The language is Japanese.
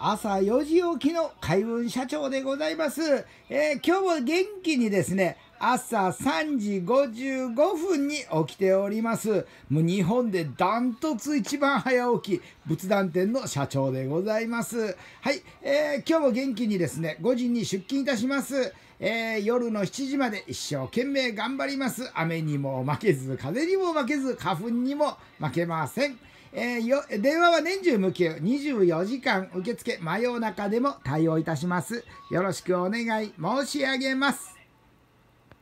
朝4時起きの海運社長でございます。えー、今日も元気にですね、朝3時55分に起きております。もう日本でダントツ一番早起き、仏壇店の社長でございます。はい、えー、今日も元気にですね、5時に出勤いたします。えー、夜の7時まで一生懸命頑張ります。雨にも負けず、風にも負けず、花粉にも負けません。えー、よ電話は年中無休24時間受付真夜中でも対応いたしますよろしくお願い申し上げます